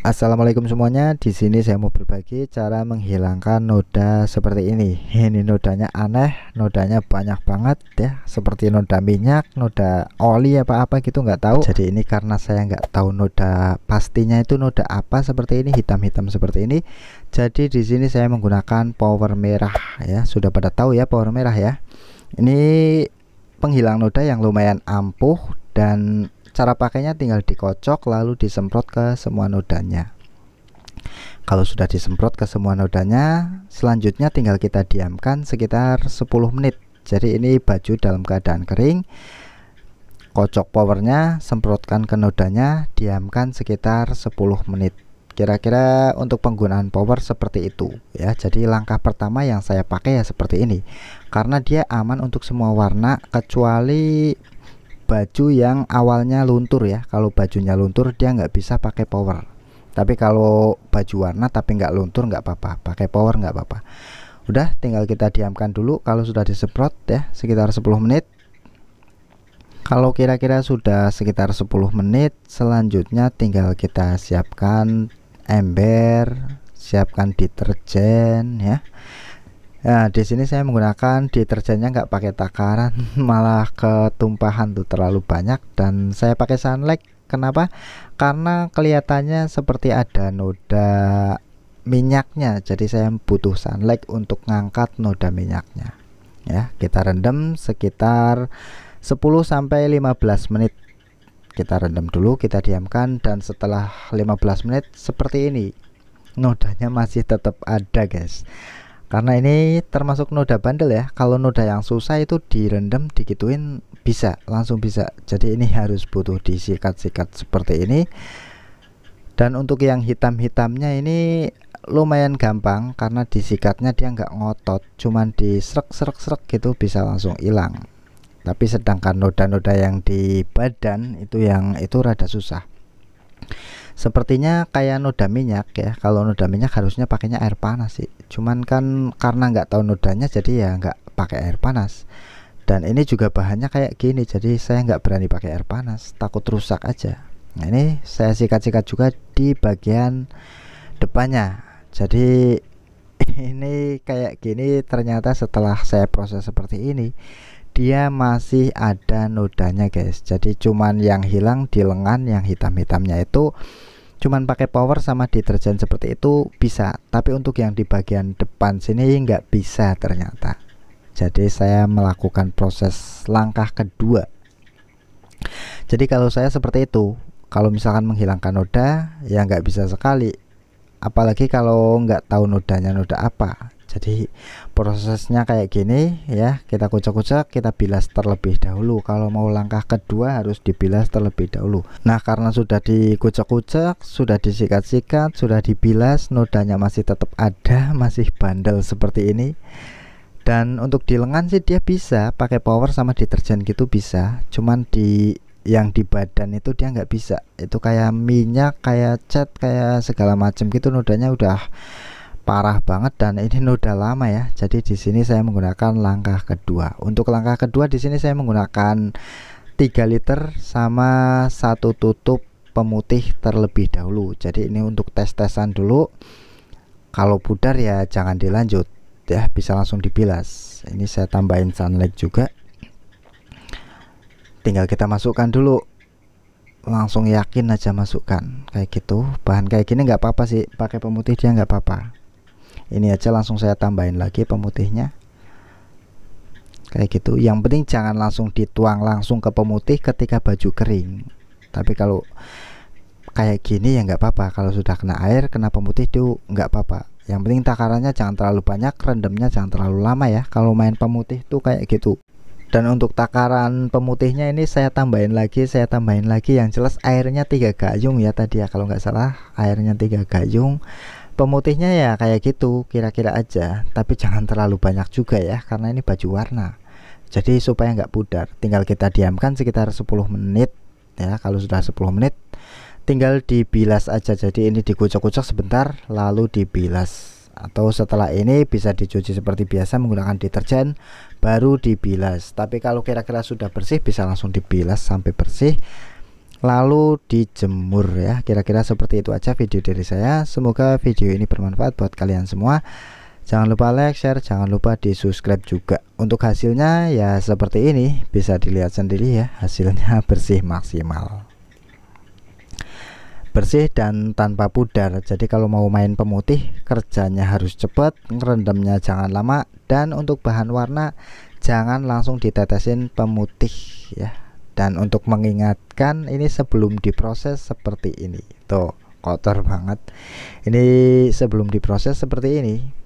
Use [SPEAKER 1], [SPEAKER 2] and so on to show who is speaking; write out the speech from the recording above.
[SPEAKER 1] Assalamualaikum semuanya. Di sini saya mau berbagi cara menghilangkan noda seperti ini. Ini nodanya aneh, nodanya banyak banget ya, seperti noda minyak, noda oli apa-apa gitu nggak tahu. Jadi ini karena saya nggak tahu noda pastinya itu noda apa seperti ini, hitam-hitam seperti ini. Jadi di sini saya menggunakan power merah ya. Sudah pada tahu ya power merah ya. Ini penghilang noda yang lumayan ampuh dan Cara pakainya tinggal dikocok lalu disemprot ke semua nodanya. Kalau sudah disemprot ke semua nodanya, selanjutnya tinggal kita diamkan sekitar 10 menit. Jadi ini baju dalam keadaan kering. Kocok powernya, semprotkan ke nodanya, diamkan sekitar 10 menit. Kira-kira untuk penggunaan power seperti itu ya. Jadi langkah pertama yang saya pakai ya seperti ini. Karena dia aman untuk semua warna kecuali baju yang awalnya luntur ya kalau bajunya luntur dia nggak bisa pakai power tapi kalau baju warna tapi nggak luntur nggak apa-apa pakai power nggak apa-apa udah tinggal kita diamkan dulu kalau sudah disemprot ya sekitar 10 menit kalau kira-kira sudah sekitar 10 menit selanjutnya tinggal kita siapkan ember siapkan deterjen ya Nah, di sini saya menggunakan deterjennya nggak pakai takaran, malah ketumpahan tuh terlalu banyak dan saya pakai sunlight. Kenapa? Karena kelihatannya seperti ada noda minyaknya. Jadi saya butuh sunlight untuk ngangkat noda minyaknya. Ya, kita rendam sekitar 10 sampai 15 menit. Kita rendam dulu, kita diamkan dan setelah 15 menit seperti ini. Nodanya masih tetap ada, guys karena ini termasuk noda bandel ya kalau noda yang susah itu direndam dikituin bisa langsung bisa jadi ini harus butuh disikat-sikat seperti ini dan untuk yang hitam-hitamnya ini lumayan gampang karena disikatnya dia nggak ngotot cuman diserek-serek-serek gitu bisa langsung hilang tapi sedangkan noda-noda yang di badan itu yang itu rada susah Sepertinya kayak noda minyak ya. Kalau noda minyak harusnya pakainya air panas sih. Cuman kan karena nggak tahu nodanya jadi ya nggak pakai air panas. Dan ini juga bahannya kayak gini jadi saya nggak berani pakai air panas, takut rusak aja. Nah, ini saya sikat-sikat juga di bagian depannya. Jadi ini kayak gini ternyata setelah saya proses seperti ini dia masih ada nodanya guys jadi cuman yang hilang di lengan yang hitam-hitamnya itu cuman pakai power sama deterjen seperti itu bisa tapi untuk yang di bagian depan sini nggak bisa ternyata jadi saya melakukan proses langkah kedua jadi kalau saya seperti itu kalau misalkan menghilangkan noda ya nggak bisa sekali apalagi kalau nggak tahu nodanya noda apa jadi prosesnya kayak gini ya kita kucek kucek, kita bilas terlebih dahulu kalau mau langkah kedua harus dibilas terlebih dahulu nah karena sudah dikucek kucek, sudah disikat-sikat sudah dibilas nodanya masih tetap ada masih bandel seperti ini dan untuk di lengan sih dia bisa pakai power sama deterjen gitu bisa cuman di yang di badan itu dia nggak bisa itu kayak minyak kayak cat kayak segala macam gitu nodanya udah parah banget dan ini noda lama ya. Jadi di sini saya menggunakan langkah kedua. Untuk langkah kedua di sini saya menggunakan 3 liter sama satu tutup pemutih terlebih dahulu. Jadi ini untuk tes-tesan dulu. Kalau pudar ya jangan dilanjut ya, bisa langsung dibilas. Ini saya tambahin sunlight juga. Tinggal kita masukkan dulu langsung yakin aja masukkan kayak gitu bahan kayak gini nggak apa-apa sih pakai pemutih dia nggak apa-apa ini aja langsung saya tambahin lagi pemutihnya kayak gitu yang penting jangan langsung dituang langsung ke pemutih ketika baju kering tapi kalau kayak gini ya nggak apa-apa kalau sudah kena air kena pemutih itu nggak apa-apa yang penting takarannya jangan terlalu banyak rendemnya jangan terlalu lama ya kalau main pemutih tuh kayak gitu dan untuk takaran pemutihnya ini saya tambahin lagi saya tambahin lagi yang jelas airnya tiga gayung ya tadi ya kalau nggak salah airnya tiga gayung pemutihnya ya kayak gitu kira-kira aja tapi jangan terlalu banyak juga ya karena ini baju warna jadi supaya nggak pudar tinggal kita diamkan sekitar 10 menit ya kalau sudah 10 menit tinggal dibilas aja jadi ini dikucok-kucok sebentar lalu dibilas atau setelah ini bisa dicuci seperti biasa menggunakan deterjen baru dibilas tapi kalau kira-kira sudah bersih bisa langsung dibilas sampai bersih lalu dijemur ya kira-kira seperti itu aja video dari saya semoga video ini bermanfaat buat kalian semua jangan lupa like share jangan lupa di subscribe juga untuk hasilnya ya seperti ini bisa dilihat sendiri ya hasilnya bersih maksimal bersih dan tanpa pudar jadi kalau mau main pemutih kerjanya harus cepat rendamnya jangan lama dan untuk bahan warna jangan langsung ditetesin pemutih ya dan untuk mengingatkan ini sebelum diproses seperti ini tuh kotor banget ini sebelum diproses seperti ini